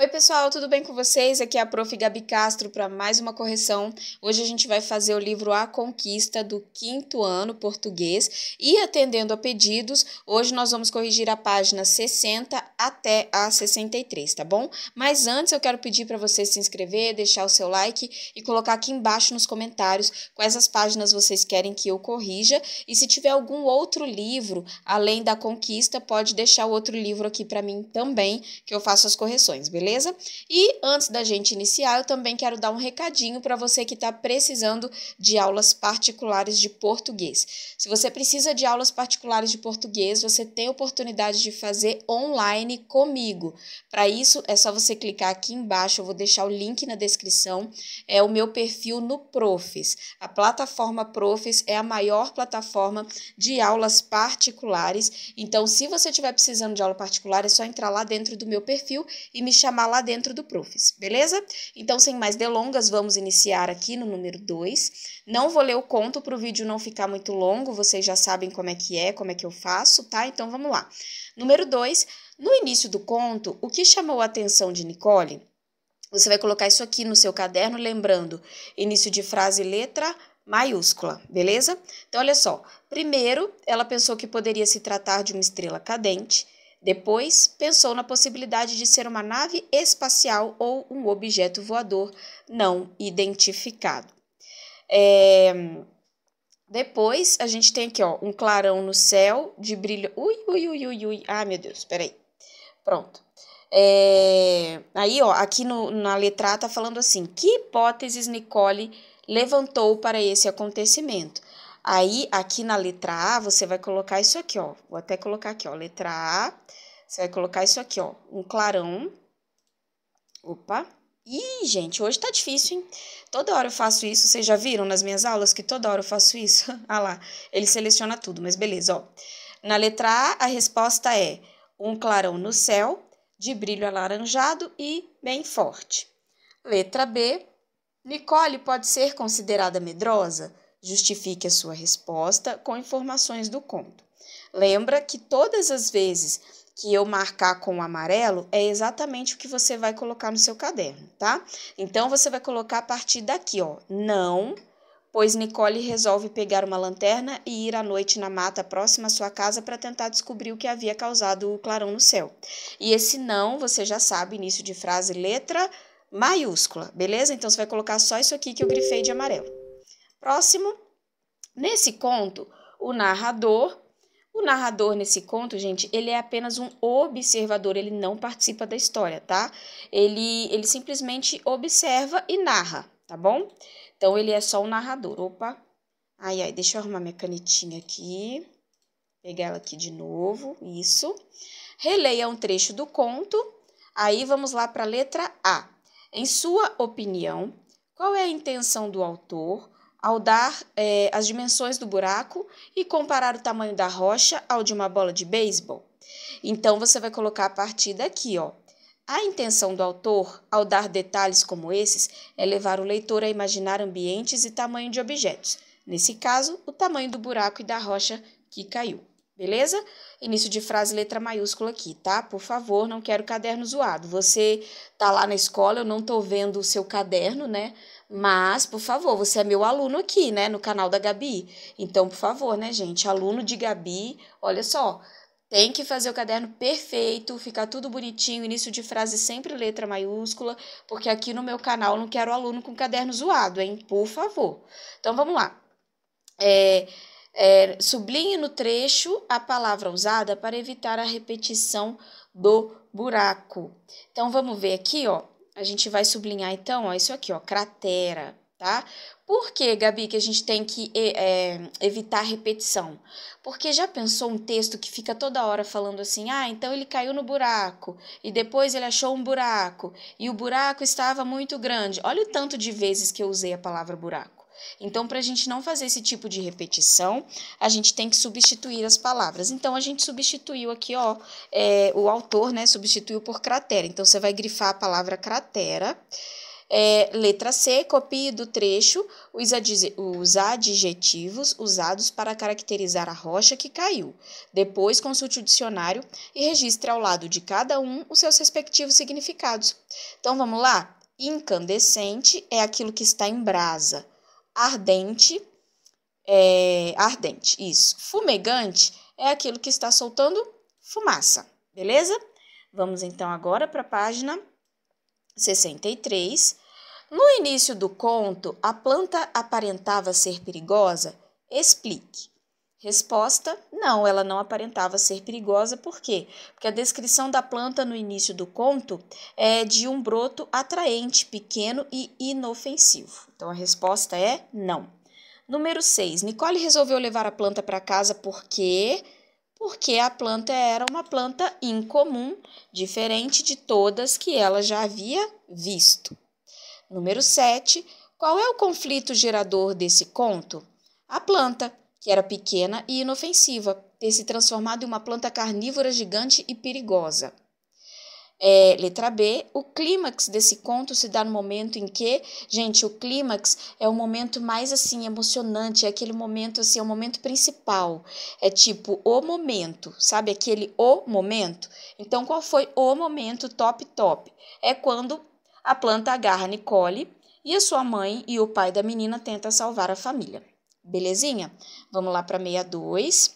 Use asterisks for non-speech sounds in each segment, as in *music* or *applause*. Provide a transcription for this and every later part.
Oi, pessoal, tudo bem com vocês? Aqui é a Prof. Gabi Castro para mais uma correção. Hoje a gente vai fazer o livro A Conquista do quinto ano português e atendendo a pedidos, hoje nós vamos corrigir a página 60 até a 63, tá bom? Mas antes eu quero pedir para você se inscrever, deixar o seu like e colocar aqui embaixo nos comentários quais as páginas vocês querem que eu corrija e se tiver algum outro livro além da Conquista, pode deixar o outro livro aqui para mim também que eu faço as correções, beleza? beleza? E antes da gente iniciar, eu também quero dar um recadinho para você que está precisando de aulas particulares de português. Se você precisa de aulas particulares de português, você tem oportunidade de fazer online comigo. Para isso, é só você clicar aqui embaixo, eu vou deixar o link na descrição. É o meu perfil no Profis. A plataforma Profis é a maior plataforma de aulas particulares. Então, se você estiver precisando de aula particular, é só entrar lá dentro do meu perfil e me chamar lá dentro do Profis, beleza? Então, sem mais delongas, vamos iniciar aqui no número 2. Não vou ler o conto para o vídeo não ficar muito longo, vocês já sabem como é que é, como é que eu faço, tá? Então, vamos lá. Número 2, no início do conto, o que chamou a atenção de Nicole? Você vai colocar isso aqui no seu caderno, lembrando, início de frase, letra maiúscula, beleza? Então, olha só. Primeiro, ela pensou que poderia se tratar de uma estrela cadente. Depois, pensou na possibilidade de ser uma nave espacial ou um objeto voador não identificado. É... Depois, a gente tem aqui ó, um clarão no céu de brilho. Ui, ui, ui, ui, ui. Ah, meu Deus, peraí. Pronto. É... Aí, ó, aqui no, na letra A tá falando assim: que hipóteses Nicole levantou para esse acontecimento? Aí, aqui na letra A, você vai colocar isso aqui, ó. Vou até colocar aqui, ó, letra A. Você vai colocar isso aqui, ó, um clarão. Opa. Ih, gente, hoje tá difícil, hein? Toda hora eu faço isso, vocês já viram nas minhas aulas que toda hora eu faço isso? *laughs* ah lá, ele seleciona tudo, mas beleza, ó. Na letra A, a resposta é um clarão no céu, de brilho alaranjado e bem forte. Letra B, Nicole pode ser considerada medrosa? Justifique a sua resposta com informações do conto. Lembra que todas as vezes que eu marcar com o amarelo é exatamente o que você vai colocar no seu caderno, tá? Então você vai colocar a partir daqui, ó. Não, pois Nicole resolve pegar uma lanterna e ir à noite na mata próxima à sua casa para tentar descobrir o que havia causado o clarão no céu. E esse não, você já sabe, início de frase, letra maiúscula, beleza? Então você vai colocar só isso aqui que eu grifei de amarelo. Próximo, nesse conto, o narrador, o narrador nesse conto, gente, ele é apenas um observador, ele não participa da história, tá? Ele, ele simplesmente observa e narra, tá bom? Então, ele é só o um narrador. Opa, ai, ai, deixa eu arrumar minha canetinha aqui. Pegar ela aqui de novo, isso. Releia um trecho do conto. Aí, vamos lá para a letra A. Em sua opinião, qual é a intenção do autor ao dar é, as dimensões do buraco e comparar o tamanho da rocha ao de uma bola de beisebol. Então você vai colocar a partir daqui, ó. A intenção do autor, ao dar detalhes como esses, é levar o leitor a imaginar ambientes e tamanho de objetos. Nesse caso, o tamanho do buraco e da rocha que caiu. Beleza? Início de frase, letra maiúscula aqui, tá? Por favor, não quero caderno zoado. Você tá lá na escola, eu não tô vendo o seu caderno, né? Mas, por favor, você é meu aluno aqui, né, no canal da Gabi. Então, por favor, né, gente, aluno de Gabi, olha só, tem que fazer o caderno perfeito, ficar tudo bonitinho, início de frase sempre letra maiúscula, porque aqui no meu canal não quero aluno com caderno zoado, hein? Por favor. Então vamos lá. É, é, sublinhe no trecho a palavra usada para evitar a repetição do buraco. Então vamos ver aqui, ó a gente vai sublinhar então, ó, isso aqui, ó, cratera, tá? Por que, Gabi, que a gente tem que é, evitar repetição? Porque já pensou um texto que fica toda hora falando assim, ah, então ele caiu no buraco, e depois ele achou um buraco, e o buraco estava muito grande. Olha o tanto de vezes que eu usei a palavra buraco. Então, para a gente não fazer esse tipo de repetição, a gente tem que substituir as palavras. Então, a gente substituiu aqui, ó, é, o autor, né, substituiu por cratera. Então, você vai grifar a palavra cratera. É, letra C, copie do trecho os, os adjetivos usados para caracterizar a rocha que caiu. Depois, consulte o dicionário e registre ao lado de cada um os seus respectivos significados. Então, vamos lá? Incandescente é aquilo que está em brasa ardente, é, ardente, isso. Fumegante é aquilo que está soltando fumaça, beleza? Vamos então agora para a página 63. No início do conto, a planta aparentava ser perigosa? Explique. Resposta: não, ela não aparentava ser perigosa, por quê? Porque a descrição da planta no início do conto é de um broto atraente, pequeno e inofensivo. Então a resposta é não. Número 6. Nicole resolveu levar a planta para casa porque porque a planta era uma planta incomum, diferente de todas que ela já havia visto. Número 7. Qual é o conflito gerador desse conto? A planta que era pequena e inofensiva, ter se transformado em uma planta carnívora gigante e perigosa. É, letra B, o clímax desse conto se dá no momento em que, gente, o clímax é o momento mais assim emocionante, é aquele momento assim, é o momento principal. É tipo o momento, sabe aquele o momento? Então, qual foi o momento top top? É quando a planta agarra Nicole e a sua mãe e o pai da menina tenta salvar a família. Belezinha? Vamos lá para 62.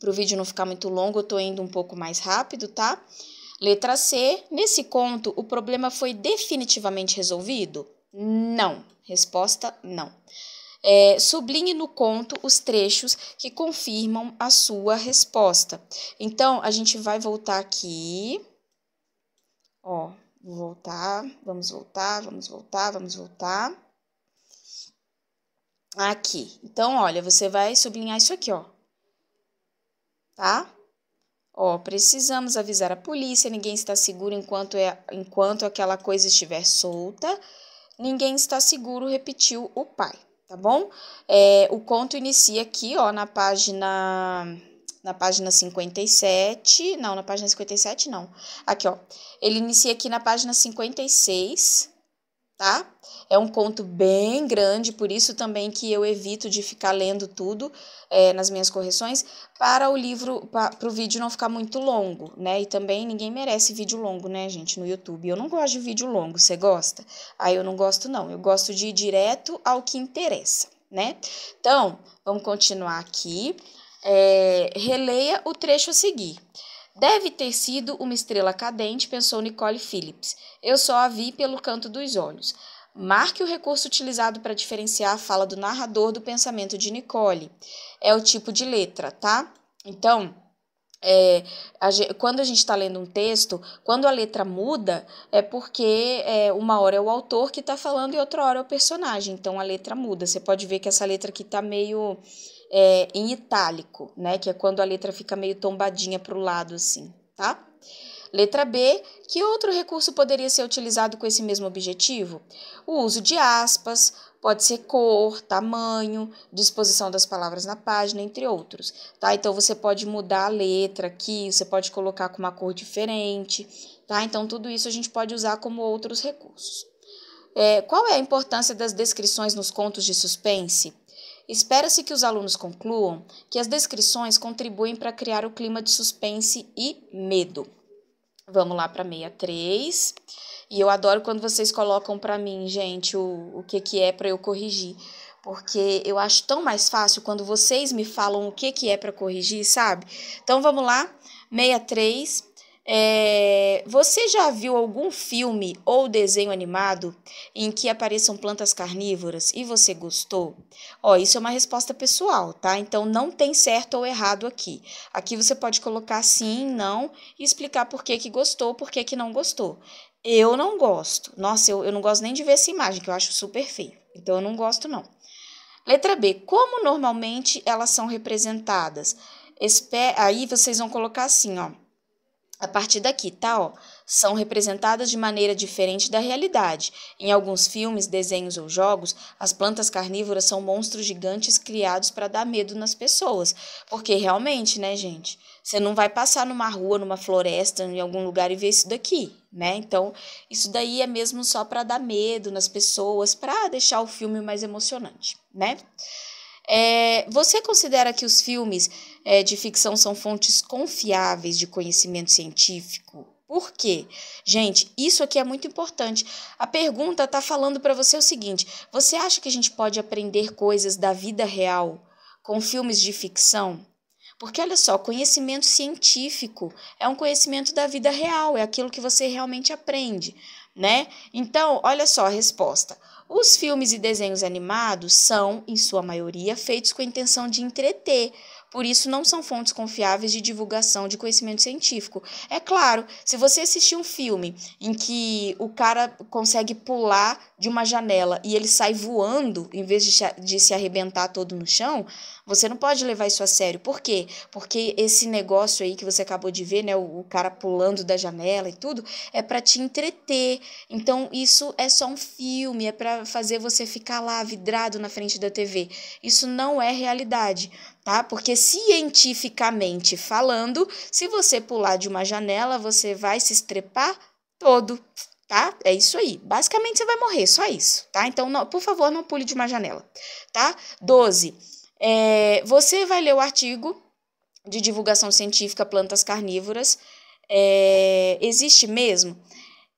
Para o vídeo não ficar muito longo, eu tô indo um pouco mais rápido, tá? Letra C. Nesse conto, o problema foi definitivamente resolvido? Não. Resposta: não. É, sublinhe no conto os trechos que confirmam a sua resposta. Então, a gente vai voltar aqui. Ó, voltar, vamos voltar, vamos voltar, vamos voltar. Aqui. Então, olha, você vai sublinhar isso aqui, ó. Tá? Ó, precisamos avisar a polícia, ninguém está seguro enquanto, é, enquanto aquela coisa estiver solta. Ninguém está seguro, repetiu o pai, tá bom? É, o conto inicia aqui, ó, na página na página 57, não, na página 57 não. Aqui, ó. Ele inicia aqui na página 56, tá? É um conto bem grande, por isso também que eu evito de ficar lendo tudo é, nas minhas correções, para o livro, para o vídeo não ficar muito longo, né? E também ninguém merece vídeo longo, né, gente, no YouTube. Eu não gosto de vídeo longo, você gosta? Aí ah, eu não gosto, não. Eu gosto de ir direto ao que interessa, né? Então, vamos continuar aqui. É, releia o trecho a seguir. Deve ter sido uma estrela cadente, pensou Nicole Phillips. Eu só a vi pelo canto dos olhos. Marque o recurso utilizado para diferenciar a fala do narrador do pensamento de Nicole. É o tipo de letra, tá? Então, é, a quando a gente está lendo um texto, quando a letra muda, é porque é, uma hora é o autor que está falando e outra hora é o personagem. Então a letra muda. Você pode ver que essa letra aqui está meio é, em itálico, né? Que é quando a letra fica meio tombadinha para o lado, assim, tá? Letra B, que outro recurso poderia ser utilizado com esse mesmo objetivo? O uso de aspas, pode ser cor, tamanho, disposição das palavras na página, entre outros, tá? Então você pode mudar a letra aqui, você pode colocar com uma cor diferente, tá? Então tudo isso a gente pode usar como outros recursos. É, qual é a importância das descrições nos contos de suspense? Espera-se que os alunos concluam que as descrições contribuem para criar o clima de suspense e medo. Vamos lá para 63. E eu adoro quando vocês colocam para mim, gente, o, o que, que é para eu corrigir. Porque eu acho tão mais fácil quando vocês me falam o que, que é para corrigir, sabe? Então vamos lá. 63. É, você já viu algum filme ou desenho animado em que apareçam plantas carnívoras e você gostou? Ó, isso é uma resposta pessoal, tá? Então não tem certo ou errado aqui. Aqui você pode colocar sim, não e explicar por que, que gostou, por que, que não gostou. Eu não gosto. Nossa, eu, eu não gosto nem de ver essa imagem, que eu acho super feio. Então eu não gosto, não. Letra B. Como normalmente elas são representadas? Espe Aí vocês vão colocar assim, ó a partir daqui, tá? Ó, são representadas de maneira diferente da realidade. Em alguns filmes, desenhos ou jogos, as plantas carnívoras são monstros gigantes criados para dar medo nas pessoas. Porque realmente, né, gente? Você não vai passar numa rua, numa floresta, em algum lugar e ver isso daqui, né? Então, isso daí é mesmo só para dar medo nas pessoas, para deixar o filme mais emocionante, né? É, você considera que os filmes é, de ficção são fontes confiáveis de conhecimento científico? Por quê? Gente, isso aqui é muito importante. A pergunta está falando para você o seguinte: você acha que a gente pode aprender coisas da vida real com filmes de ficção? Porque olha só, conhecimento científico é um conhecimento da vida real, é aquilo que você realmente aprende, né? Então, olha só a resposta. Os filmes e desenhos animados são, em sua maioria, feitos com a intenção de entreter, por isso, não são fontes confiáveis de divulgação de conhecimento científico. É claro, se você assistir um filme em que o cara consegue pular de uma janela e ele sai voando em vez de, se arrebentar todo no chão, você não pode levar isso a sério. Por quê? Porque esse negócio aí que você acabou de ver, né, o, o cara pulando da janela e tudo, é para te entreter. Então isso é só um filme, é para fazer você ficar lá vidrado na frente da TV. Isso não é realidade, tá? Porque cientificamente falando, se você pular de uma janela, você vai se estrepar todo tá? É isso aí. Basicamente você vai morrer, só isso, tá? Então, não, por favor, não pule de uma janela, tá? 12. É, você vai ler o artigo de divulgação científica Plantas Carnívoras. É, existe mesmo?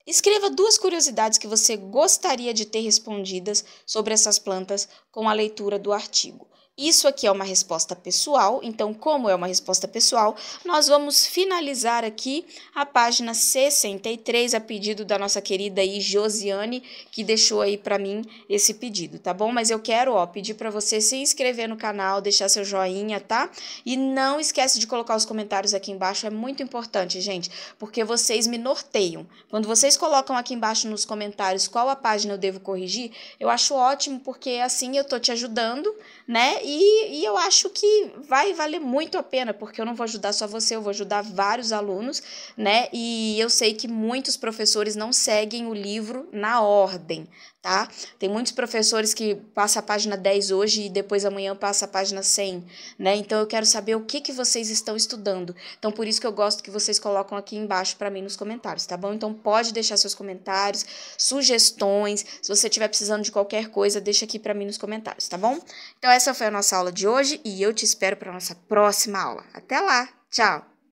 Escreva duas curiosidades que você gostaria de ter respondidas sobre essas plantas com a leitura do artigo. Isso aqui é uma resposta pessoal, então, como é uma resposta pessoal, nós vamos finalizar aqui a página 63 a pedido da nossa querida aí Josiane, que deixou aí para mim esse pedido, tá bom? Mas eu quero, ó, pedir para você se inscrever no canal, deixar seu joinha, tá? E não esquece de colocar os comentários aqui embaixo, é muito importante, gente, porque vocês me norteiam. Quando vocês colocam aqui embaixo nos comentários qual a página eu devo corrigir, eu acho ótimo, porque assim eu tô te ajudando, né? E e, e eu acho que vai valer muito a pena, porque eu não vou ajudar só você, eu vou ajudar vários alunos, né? E eu sei que muitos professores não seguem o livro na ordem, tá? Tem muitos professores que passa a página 10 hoje e depois amanhã passa a página 100, né? Então eu quero saber o que que vocês estão estudando. Então por isso que eu gosto que vocês colocam aqui embaixo para mim nos comentários, tá bom? Então pode deixar seus comentários, sugestões, se você estiver precisando de qualquer coisa, deixa aqui para mim nos comentários, tá bom? Então essa foi a nossa aula de hoje e eu te espero para nossa próxima aula. Até lá, tchau.